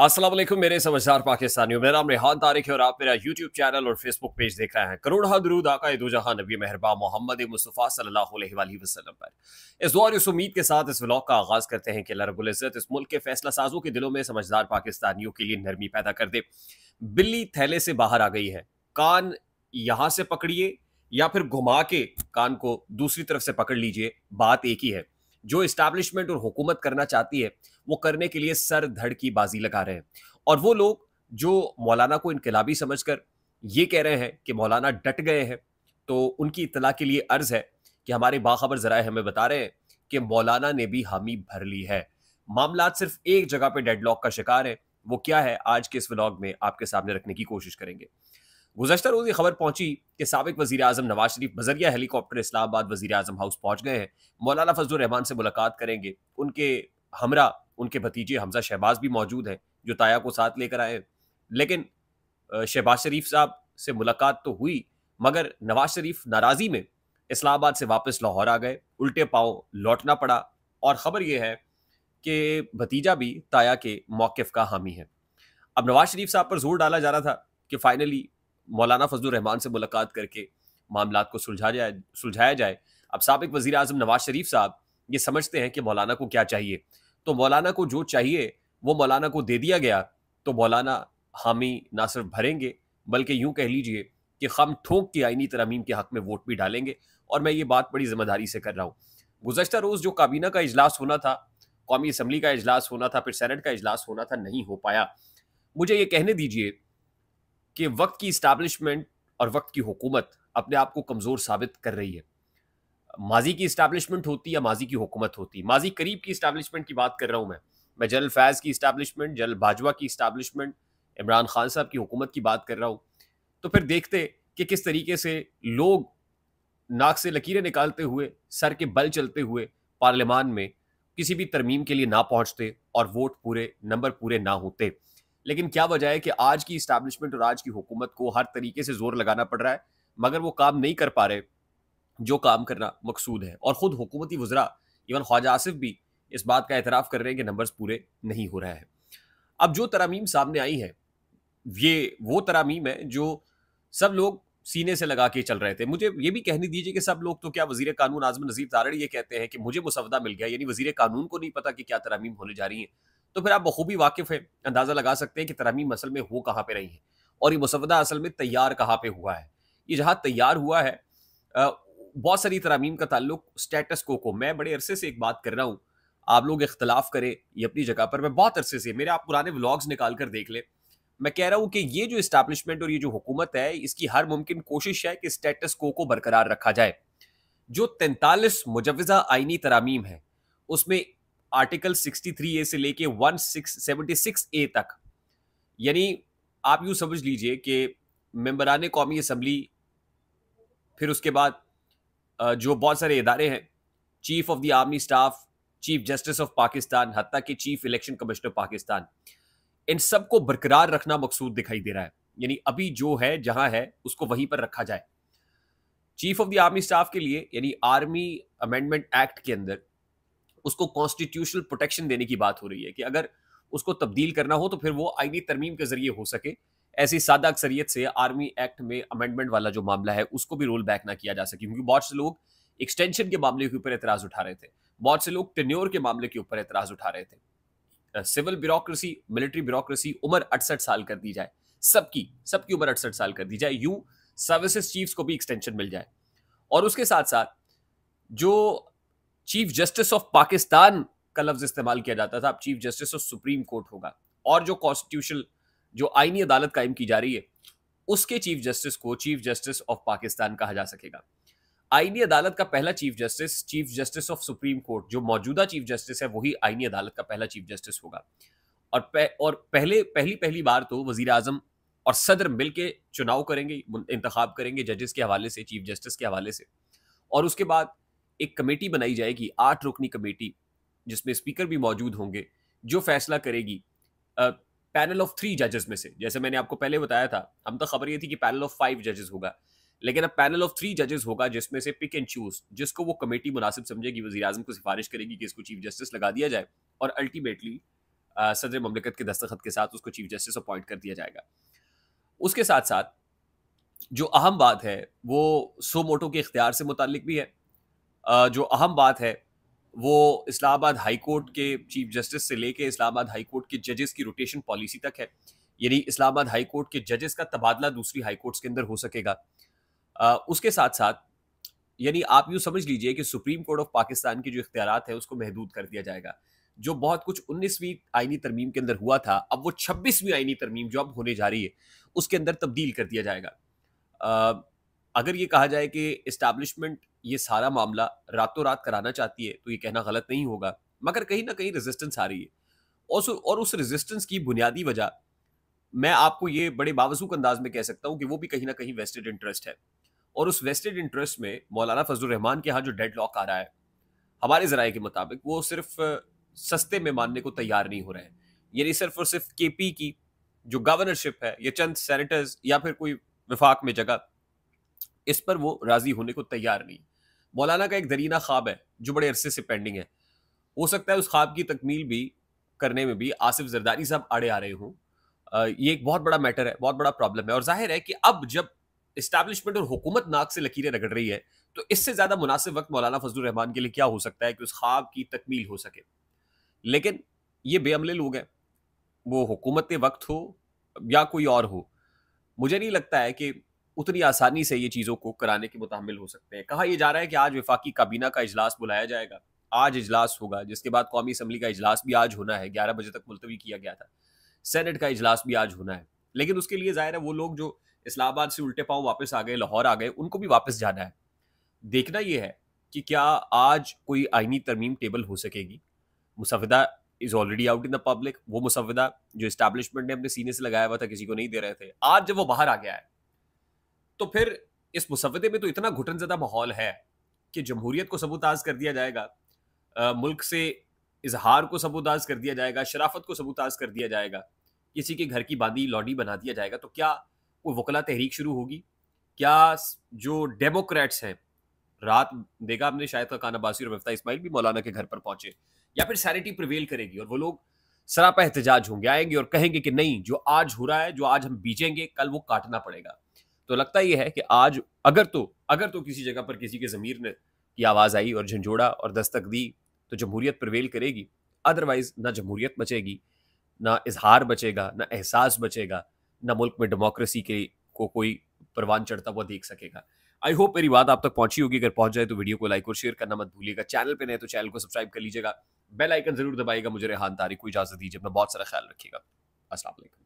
असलम मेरे समझदार पाकिस्तानियों मेरा नाम रेहान तारिक है और आप मेरा यूट्यूब चैनल और फेसबुक पेज देख रहे हैं करोड़ा दरूद आका दो जहाँ नबी मेहरबा मोहम्मद मुस्तफ़ा सल्लल्लाहु अलैहि वसल्लम पर इस दौर इस उम्मीद के साथ इस व्लॉग का आगाज़ करते हैं कि रबुल्ज़त इस मुल्क के फैसला साजों के दिलों में समझदार पाकिस्तानियों के लिए नरमी पैदा कर दे बिल्ली थैले से बाहर आ गई है कान यहाँ से पकड़िए या फिर घुमा के कान को दूसरी तरफ से पकड़ लीजिए बात एक ही है जो इस्टेब्लिशमेंट और हुकूमत करना चाहती है वो करने के लिए सर धड़ की बाजी लगा रहे हैं और वो लोग जो मौलाना को इनकलाबी समझ कर ये कह रहे हैं कि मौलाना डट गए हैं तो उनकी इतला के लिए अर्ज है कि हमारे बाखबर जराए हमें बता रहे हैं कि मौलाना ने भी हामी भर ली है मामला सिर्फ एक जगह पे डेडलॉक का शिकार है वो क्या है आज के इस व्लॉग में आपके सामने रखने की कोशिश करेंगे गुजशत रोज ये खबर पहुंची कि सबक वजी अजम नवाज शरीफ बजरिया हेलीकॉप्टर इस्लामाबाद वजी अजम हाउस पहुंच गए हैं मौलाना फजल रहमान से मुलाकात करेंगे उनके हमरा उनके भतीजे हमजा शहबाज भी मौजूद हैं जो ताया को साथ लेकर आए लेकिन शहबाज शरीफ साहब से मुलाकात तो हुई मगर नवाज शरीफ नाराज़ी में इस्लामाबाद से वापस लाहौर आ गए उल्टे पाँव लौटना पड़ा और ख़बर यह है कि भतीजा भी ताया के मौक़ का हामी है अब नवाज शरीफ साहब पर जोर डाला जा रहा था कि फाइनली मौलाना फजल रहमान से मुलाकात करके मामला को सुलझा जाए सुलझाया जाए अब सबक वज़ी अजम नवाज शरीफ साहब ये समझते हैं कि मौलाना को क्या चाहिए तो मौलाना को जो चाहिए वो मौलाना को दे दिया गया तो मौलाना हामी ना सिर्फ भरेंगे बल्कि यूं कह लीजिए कि हम ठोंक के आइनी तरमीम के हक में वोट भी डालेंगे और मैं ये बात बड़ी जिम्मेदारी से कर रहा हूँ गुजशत रोज़ जो काबीना का इजलास होना था कौमी असम्बली का इजलास होना था फिर सैनट का इजलास होना था नहीं हो पाया मुझे ये कहने दीजिए कि वक्त की इस्टबलिशमेंट और वक्त की हुकूमत अपने आप को कमज़ोर साबित कर रही है माजी की इस्टेब्लिशमेंट होती या माजी की हुकूमत होती माजी करीब की इस्टेब्लिशमेंट की बात कर रहा हूँ मैं मैं जनरल फैज़ की इस्टेब्लिशमेंट जनरल बाजवा की इस्टेब्लिशमेंट इमरान खान साहब की हुकूमत की बात कर रहा हूँ तो फिर देखते कि किस तरीके से लोग नाक से लकीरें निकालते हुए सर के बल चलते हुए पार्लियामान में किसी भी तरमीम के लिए ना पहुंचते और वोट पूरे नंबर पूरे ना होते लेकिन क्या वजह है कि आज की इस्टेब्लिशमेंट और आज की हुकूमत को हर तरीके से जोर लगाना पड़ रहा है मगर वो काम नहीं कर पा रहे जो काम करना मकसूद है और ख़ुद हुकूमती वज्रा इवन ख्वाजा आसिफ भी इस बात का एतराफ़ कर रहे हैं कि नंबर्स पूरे नहीं हो रहे हैं अब जो तरामीम सामने आई है ये वो तरामीम है जो सब लोग सीने से लगा के चल रहे थे मुझे ये भी कहने दीजिए कि सब लोग तो क्या वजीर कानून आजम नजीर तारड़ ये कहते हैं कि मुझे मुसवदा मिल गया यानी वजीर कानून को नहीं पता कि क्या तरामीम होने जा रही हैं तो फिर आप बखूबी वाकिफ़ हैं अंदाज़ा लगा सकते हैं कि तरामीम असल में हो कहाँ पर रही हैं और ये मुसवदा असल में तैयार कहाँ पर हुआ है ये जहाँ तैयार हुआ है बहुत सारी तरामीम का ताल्लुक स्टेटस को को मैं बड़े अरसे से एक बात कर रहा हूँ आप लोग इख्तलाफ करें ये अपनी जगह पर मैं बहुत अरसे से मेरे आप पुराने व्लॉग्स निकाल कर देख लें मैं कह रहा हूँ कि ये जो इस्टेब्लिशमेंट और ये जो हुकूमत है इसकी हर मुमकिन कोशिश है कि स्टेटस को को बरकरार रखा जाए जो तैंतालीस मुजवजा आइनी तरामीम है उसमें आर्टिकल सिक्सटी थ्री ए से लेके one six seventy six A तक यानी आप यूँ समझ लीजिए कि मेम्बरान कौमी असम्बली फिर उसके बाद जो बहुत सारे इदारे हैं chief of the army staff chief justice of Pakistan हत्या के चीफ इलेक्शन कमिश्नर पाकिस्तान इन सबको बरकरार रखना मकसूद दिखाई दे रहा है यानी अभी जो है जहां है उसको वहीं पर रखा जाए chief of the army staff के लिए यानी आर्मी अमेंडमेंट एक्ट के अंदर उसको कॉन्स्टिट्यूशनल प्रोटेक्शन देने की बात हो रही है कि अगर उसको तब्दील करना हो तो फिर वो आईनी तरमीम के जरिए हो सके ऐसी सादा अक्सरियत से आर्मी एक्ट में अमेंडमेंट वाला जो मामला है उसको भी रोल बैक ना किया जा सके क्योंकि बहुत से लोग एक्सटेंशन के मामले के ऊपर एतराज उठा रहे थे बहुत से लोग टेन्योर के मामले के ऊपर एतराज उठा रहे थे सिविल ब्यूरोक्रेसी मिलिट्री ब्यूरोक्रेसी उम्र अड़सठ साल कर दी जाए सबकी सबकी उम्र अड़सठ साल कर दी जाए यू सर्विसेज चीफ्स को भी एक्सटेंशन मिल जाए और उसके साथ साथ जो चीफ जस्टिस ऑफ पाकिस्तान का लफ्ज इस्तेमाल किया जाता था अब chief justice of supreme court होगा और जो कॉन्स्टिट्यूशनल जो आईनी अदालत कायम की जा रही है उसके चीफ जस्टिस को चीफ जस्टिस ऑफ पाकिस्तान कहा जा सकेगा आईनी अदालत का पहला chief justice chief justice of supreme court जो मौजूदा चीफ जस्टिस है वही आईनी अदालत का पहला चीफ जस्टिस होगा और पह, और पहले पहली पहली बार तो वजीर आजम और सदर मिल के चुनाव करेंगे इंतखब करेंगे जजेस के हवाले से चीफ जस्टिस के हवाले से और उसके बाद एक कमेटी बनाई जाएगी आठ रुकनी कमेटी जिसमें स्पीकर भी मौजूद होंगे जो फैसला करेगी पैनल ऑफ थ्री जजेस में से जैसे मैंने आपको पहले बताया था हम तो खबर ये थी कि पैनल ऑफ फाइव जजेस होगा लेकिन अब पैनल ऑफ थ्री जजेस होगा जिसमें से पिक एंड चूज जिसको वो कमेटी मुनासिब समझेगी वजी अजम को सिफारिश करेगी कि इसको चीफ जस्टिस लगा दिया जाए और अल्टीमेटली सदर ममलिकत के दस्तखत के साथ उसको चीफ जस्टिस अपॉइंट कर दिया जाएगा उसके साथ साथ जो अहम बात है वो सो मोटो के इख्तियार से मुतल भी है जो अहम बात है वो इस्लामाबाद हाई कोर्ट के चीफ जस्टिस से लेके इस्लामाबाद हाई कोर्ट के जजेस की रोटेशन पॉलिसी तक है यानी इस्लामाबाद हाई कोर्ट के जजेस का तबादला दूसरी हाई कोर्ट्स के अंदर हो सकेगा आ, उसके साथ साथ यानी आप यूँ समझ लीजिए कि सुप्रीम कोर्ट ऑफ पाकिस्तान के जो इख्तियार है उसको महदूद कर दिया जाएगा जो बहुत कुछ उन्नीसवीं आइनी तरमीम के अंदर हुआ था अब वो छब्बीसवीं आइनी तरमीम जो अब होने जा रही है उसके अंदर तब्दील कर दिया जाएगा आ, अगर ये कहा जाए कि इस्टबलिशमेंट ये सारा मामला रातों रात कराना चाहती है तो ये कहना गलत नहीं होगा मगर कहीं ना कहीं रेजिस्टेंस आ रही है और उस रेजिस्टेंस की बुनियादी वजह मैं आपको ये बड़े बावजूक अंदाज में कह सकता हूँ कि वो भी कहीं ना कहीं वेस्टेड इंटरेस्ट है और उस वेस्टेड इंटरेस्ट में मौलाना फजल रहमान के यहाँ जो डेड लॉक आ रहा है हमारे जराए के मुताबिक वो सिर्फ सस्ते में मानने को तैयार नहीं हो रहे हैं यानी सिर्फ और सिर्फ के पी की जो गवर्नरशिप है या चंद सेनेटर्स या फिर कोई विफाक में जगह इस पर वो राजी होने को तैयार नहीं मौलाना का एक दरीना ख्वाब है जो बड़े अरसे से पेंडिंग है हो सकता है उस ख्वाब की तकमील भी करने में भी आसिफ जरदारी साहब आड़े आ रहे हूँ ये एक बहुत बड़ा मैटर है बहुत बड़ा प्रॉब्लम है और जाहिर है कि अब जब इस्टेब्लिशमेंट और हुकूमत नाक से लकीरें रगड़ रही है तो इससे ज़्यादा मुनासिब वक्त मौलाना फजल रहमान के लिए क्या हो सकता है कि उस ख्वाब की तकमील हो सके लेकिन ये बेअमले लोग हैं वो हुकूमत वक्त हो या कोई और हो मुझे नहीं लगता है कि उतनी आसानी से ये चीज़ों को कराने के मुतमिल हो सकते हैं कहा यह जा रहा है कि आज वफाकी काबीना का इजलास बुलाया जाएगा आज इजलास होगा जिसके बाद कौमी असम्बली का इजलास भी आज होना है ग्यारह बजे तक मुलतवी किया गया था सेनेट का इजलास भी आज होना है लेकिन उसके लिए ज़ाहिर है वो लोग जो इस्लामाबाद से उल्टे पाँव वापस आ गए लाहौर आ गए उनको भी वापस जाना है देखना यह है कि क्या आज कोई आइनी तरमीम टेबल हो सकेगी मुसविदा is already out in the public वो मुसविदा जो इस्टेबलिशमेंट ने अपने सीने से लगाया हुआ था किसी को नहीं दे रहे थे आज जब वो बाहर आ गया है तो फिर इस मुसवदे में तो इतना घुटन ज़दा माहौल है कि जमहूरियत को सबूताज कर दिया जाएगा आ, मुल्क से इजहार को सबूताज कर दिया जाएगा शराफत को सबूताज कर दिया जाएगा किसी के घर की बांदी लॉडी बना दिया जाएगा तो क्या वो वकला तहरीक शुरू होगी क्या जो डेमोक्रेट्स हैं रात देखा आपने शायद का खान अब्बासी और मफ्ता इस्माइल भी मौलाना के घर पर पहुंचे या फिर सैनिटी प्रिवेल करेगी और वो लोग सरापा एहतजाज होंगे आएंगे और कहेंगे कि नहीं जो आज हो रहा है जो आज हम बीजेंगे कल वो काटना पड़ेगा तो लगता यह है कि आज अगर तो अगर तो किसी जगह पर किसी के ज़मीर ने की आवाज़ आई और झंझोड़ा और दस्तक दी तो जमहूरियत प्रवेल करेगी अदरवाइज़ ना जमहूरियत बचेगी ना इजहार बचेगा ना एहसास बचेगा ना मुल्क में डेमोक्रेसी के को कोई परवान चढ़ता हुआ देख सकेगा आई होप मेरी बात आप तक पहुंची होगी अगर पहुंच जाए तो वीडियो को लाइक और शेयर करना मत भूलिएगा चैनल पे नहीं तो चैनल को सब्सक्राइब कर लीजिएगा बेल आइकन जरूर दबाएगा मुझे रेहान तारीख को इजाजत दीजिए अपना बहुत सारा ख्याल रखिएगा असला